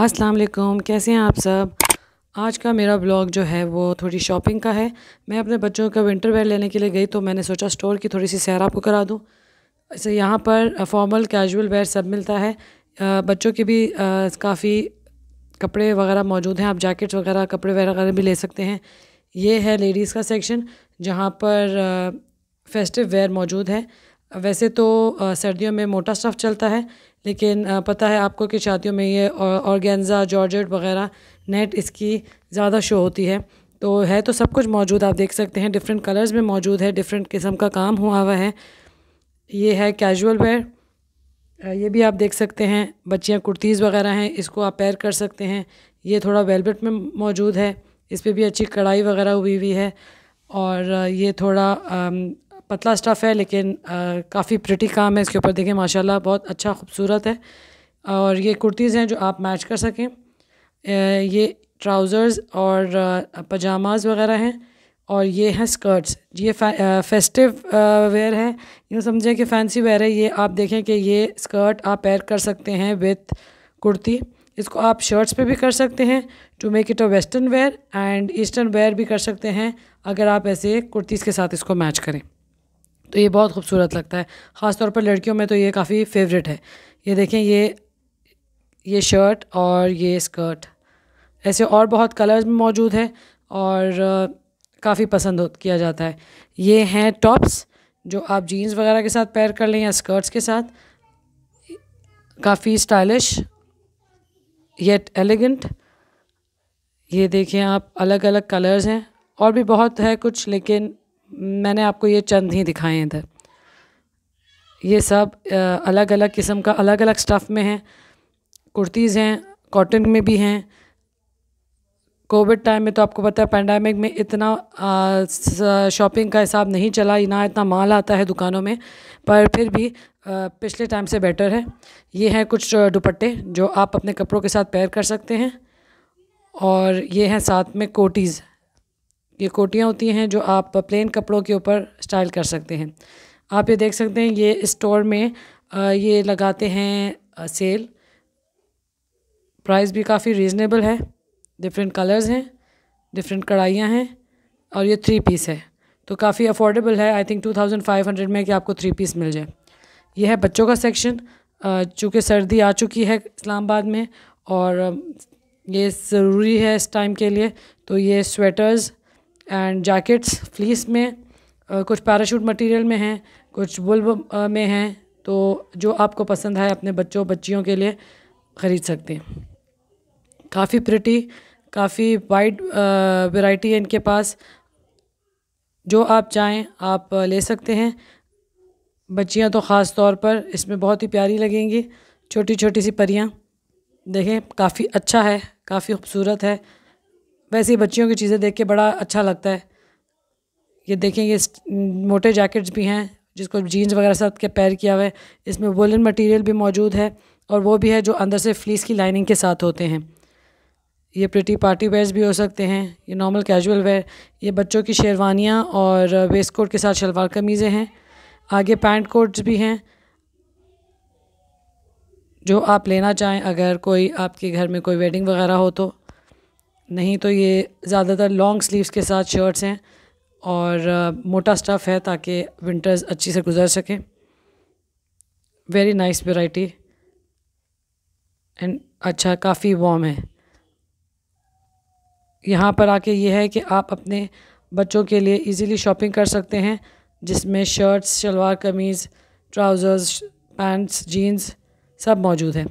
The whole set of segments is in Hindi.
अस्सलाम वालेकुम कैसे हैं आप सब आज का मेरा ब्लॉग जो है वो थोड़ी शॉपिंग का है मैं अपने बच्चों का विंटर वेयर लेने के लिए गई तो मैंने सोचा स्टोर की थोड़ी सी सैर आपको करा दूँ ऐसे यहाँ पर फॉर्मल कैजुअल वेयर सब मिलता है बच्चों के भी काफ़ी कपड़े वगैरह मौजूद हैं आप जैकेट्स वगैरह कपड़े वगैरह भी ले सकते हैं ये है लेडीज़ का सेक्शन जहाँ पर फेस्टिव वेयर मौजूद है वैसे तो सर्दियों में मोटा स्टफ़ चलता है लेकिन पता है आपको कि शादियों में ये ऑर्गेन्ज़ा जॉर्जेट वगैरह नेट इसकी ज़्यादा शो होती है तो है तो सब कुछ मौजूद आप देख सकते हैं डिफरेंट कलर्स में मौजूद है डिफरेंट किस्म का काम हुआ हुआ है ये है कैजुअल वेयर ये भी आप देख सकते हैं बच्चियाँ कुर्तीज़ वगैरह हैं इसको आप पैर कर सकते हैं ये थोड़ा वेलबेट में मौजूद है इस पर भी अच्छी कढ़ाई वगैरह हुई हुई है और ये थोड़ा पतला स्टफ़ है लेकिन काफ़ी प्रिटी काम है इसके ऊपर देखें माशाल्लाह बहुत अच्छा खूबसूरत है और ये कुर्तीज़ हैं जो आप मैच कर सकें ये ट्राउज़र्स और पजामाज़ वगैरह हैं और ये हैं स्कर्ट्स ये फेस्टिव वेयर है यूँ समझें कि फैंसी वेयर है ये आप देखें कि ये स्कर्ट आप पैर कर सकते हैं विथ कुर्ती इसको आप शर्ट्स पे भी कर सकते हैं to make it a western wear and eastern wear भी कर सकते हैं अगर आप ऐसे कुर्तीज़ के साथ इसको मैच करें तो ये बहुत खूबसूरत लगता है ख़ास तौर पर लड़कियों में तो ये काफ़ी फेवरेट है ये देखें ये ये शर्ट और ये स्कर्ट ऐसे और बहुत कलर्स में मौजूद है और काफ़ी पसंद किया जाता है ये हैं टॉप्स जो आप जीन्स वगैरह के साथ पैर कर लें या स्कर्ट्स के साथ काफ़ी स्टाइलिश येट एलिगेंट ये देखें आप अलग अलग कलर्स हैं और भी बहुत है कुछ लेकिन मैंने आपको ये चंद ही दिखाए हैं इधर ये सब अलग अलग किस्म का अलग अलग स्टफ़ में है कुर्तीज़ हैं कॉटन में भी हैं कोविड टाइम में तो आपको पता है पैंडमिक में इतना शॉपिंग का हिसाब नहीं चला ना इतना माल आता है दुकानों में पर फिर भी आ, पिछले टाइम से बेटर है ये हैं कुछ दुपट्टे जो आप अपने कपड़ों के साथ पैर कर सकते हैं और ये हैं साथ में कोटीज़ ये कोटियाँ होती हैं जो आप प्लेन कपड़ों के ऊपर स्टाइल कर सकते हैं आप ये देख सकते हैं ये स्टोर में ये लगाते हैं सेल प्राइस भी काफ़ी रीज़नेबल है डिफरेंट कलर्स हैं डिफरेंट कढ़ाइयाँ हैं और ये थ्री पीस है तो काफ़ी अफोर्डेबल है I think two thousand five hundred में कि आपको थ्री पीस मिल जाए ये है बच्चों का सेक्शन चूँकि सर्दी आ चुकी है इस्लामाबाद में और ये ज़रूरी है इस टाइम के लिए तो ये स्वेटर्स एंड जैकेट्स फ्लीस में कुछ पैराशूट मटेरियल में हैं कुछ बुल्ब में हैं तो जो आपको पसंद है अपने बच्चों बच्चियों के लिए ख़रीद सकते हैं काफ़ी प्रिटी काफ़ी वाइड वैरायटी है इनके पास जो आप चाहें आप ले सकते हैं बच्चियां तो ख़ास तौर पर इसमें बहुत ही प्यारी लगेंगी छोटी छोटी सी परियां देखें काफ़ी अच्छा है काफ़ी खूबसूरत है वैसे ही बच्चियों की चीज़ें देख के बड़ा अच्छा लगता है ये देखें ये मोटे जैकेट्स भी हैं जिसको जीन्स वगैरह साथ के पैर किया हुआ है इसमें वोलन मटेरियल भी मौजूद है और वो भी है जो अंदर से फ्लीस की लाइनिंग के साथ होते हैं ये प्रिटी पार्टी वेयर्स भी हो सकते हैं ये नॉर्मल कैजुअल वेयर ये बच्चों की शेरवानियाँ और वेस्ट कोट के साथ शलवार कमीज़ें हैं आगे पैंट कोट्स भी हैं जो आप लेना चाहें अगर कोई आपके घर में कोई वेडिंग वगैरह हो तो नहीं तो ये ज़्यादातर लॉन्ग स्लीव्स के साथ शर्ट्स हैं और आ, मोटा स्टफ़ है ताकि विंटर्स अच्छी से गुजर सकें वेरी नाइस वेराइटी एंड अच्छा काफ़ी वार्म है यहाँ पर आके ये है कि आप अपने बच्चों के लिए इजीली शॉपिंग कर सकते हैं जिसमें शर्ट्स शलवार कमीज़ ट्राउज़र्स पैंट्स जीन्स सब मौजूद हैं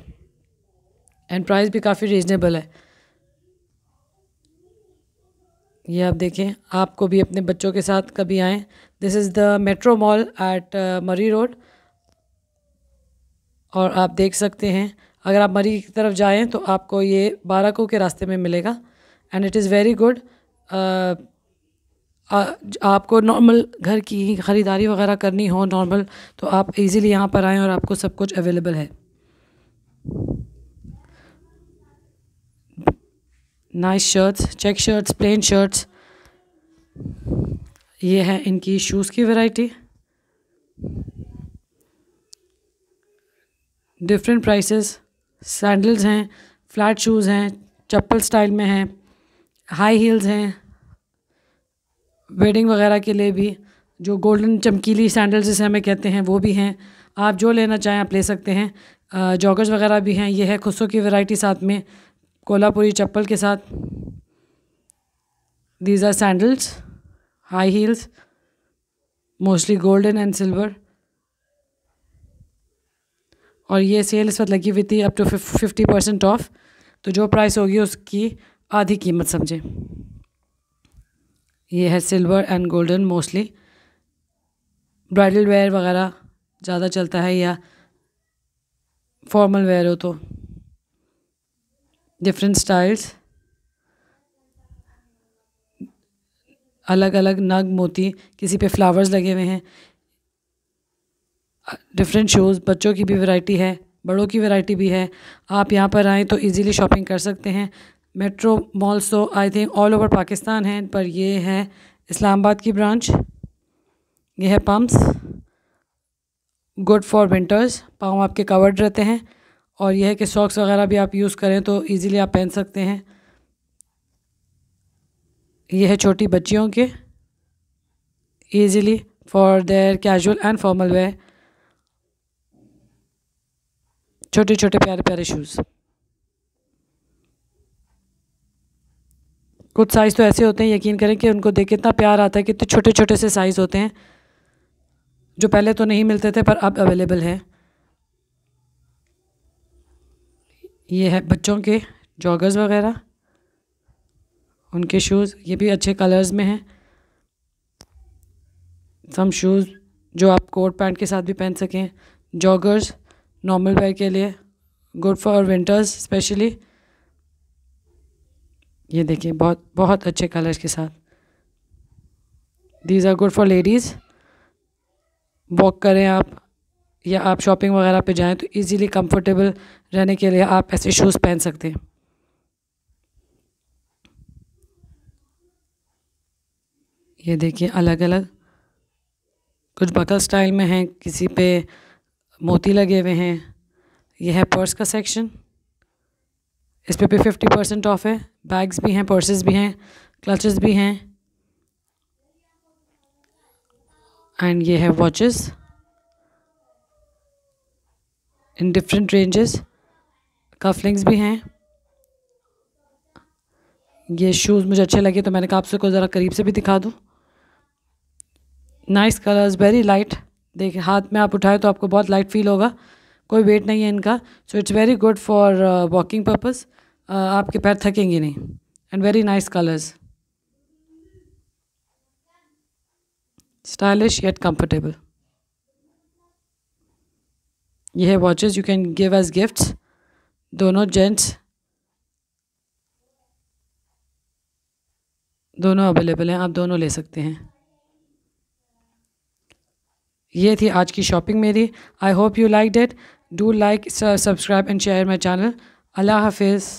एंड प्राइस भी काफ़ी रीज़नेबल है ये आप देखें आपको भी अपने बच्चों के साथ कभी आएँ this is the Metro Mall at Murree road और आप देख सकते हैं अगर आप मरी की तरफ जाएँ तो आपको ये बाराको के रास्ते में मिलेगा and it is very good आपको नॉर्मल घर की ही ख़रीदारी वगैरह करनी हो नॉर्मल तो आप इजीली यहाँ पर आएँ और आपको सब कुछ अवेलेबल है nice shirts check shirts plain shirts ये है इनकी शूज़ की वैरायटी डिफरेंट प्राइसेस सैंडल्स हैं फ्लैट शूज़ हैं चप्पल स्टाइल में हैं हाई हील्स हैं वेडिंग वगैरह के लिए भी जो गोल्डन चमकीली सैंडल्स जिसे हमें कहते हैं वो भी हैं आप जो लेना चाहें आप ले सकते हैं जॉगर्स वगैरह भी हैं ये है खुसों की वैरायटी साथ में कोल्हापुरी चप्पल के साथ these are sandals high heels mostly golden and silver और ये सेल इस वक्त लगी हुई थी up to fifty percent off तो जो प्राइस होगी उसकी आधी कीमत समझें ये है silver and golden mostly bridal wear वगैरह ज़्यादा चलता है या फॉर्मल वेयर हो तो डिफरेंट स्टाइल्स अलग अलग नग मोती किसी पे फ्लावर्स लगे हुए हैं डिफरेंट शोज़ बच्चों की भी वैरायटी है बड़ों की वैरायटी भी है आप यहाँ पर आएँ तो इजीली शॉपिंग कर सकते हैं मेट्रो मॉल्स तो I think all over Pakistan हैं पर ये है इस्लामाबाद की ब्रांच ये है पम्प्स गुड फॉर विंटर्स पाँव आपके कवर्ड रहते हैं और यह है कि सॉक्स वगैरह भी आप यूज़ करें तो ईज़िली आप पहन सकते हैं यह है छोटी बच्चियों के easily for their casual and formal wear छोटे छोटे प्यारे प्यारे शूज़ कुछ साइज़ तो ऐसे होते हैं यकीन करें कि उनको देख इतना प्यार आता है कितने इतने छोटे छोटे से साइज़ होते हैं जो पहले तो नहीं मिलते थे पर अब अवेलेबल हैं ये है बच्चों के जॉगर्स वगैरह उनके शूज़ ये भी अच्छे कलर्स में हैं सम शूज़ जो आप कोट पैंट के साथ भी पहन सकें जॉगर्स नॉर्मल वेयर के लिए गुड फॉर विंटर्स स्पेशली ये देखिए बहुत बहुत अच्छे कलर्स के साथ these are good for ladies walk करें आप या आप शॉपिंग वगैरह पे जाएं तो इजीली कंफर्टेबल रहने के लिए आप ऐसे शूज़ पहन सकते हैं ये देखिए अलग अलग कुछ बकल स्टाइल में हैं किसी पे मोती लगे हुए हैं यह है पर्स का सेक्शन इस पे भी फिफ्टी परसेंट ऑफ है बैग्स भी हैं पर्सेस भी हैं क्लचेस भी हैं एंड ये है watches in different ranges cufflinks भी हैं ये शूज़ मुझे अच्छे लगे तो मैंने कहा आपसे को ज़रा करीब से भी दिखा दूँ नाइस कलर्स वेरी लाइट देखिए हाथ में आप उठाए तो आपको बहुत लाइट फील होगा कोई वेट नहीं है इनका so it's very good for walking purpose आपके पैर थकेंगे नहीं and very nice colours stylish yet comfortable ये है watches you can give as gifts दोनों जेंट्स दोनों अवेलेबल हैं आप दोनों ले सकते हैं ये थी आज की शॉपिंग मेरी I hope you like that do like subscribe and share my channel अल्लाह हाफिज़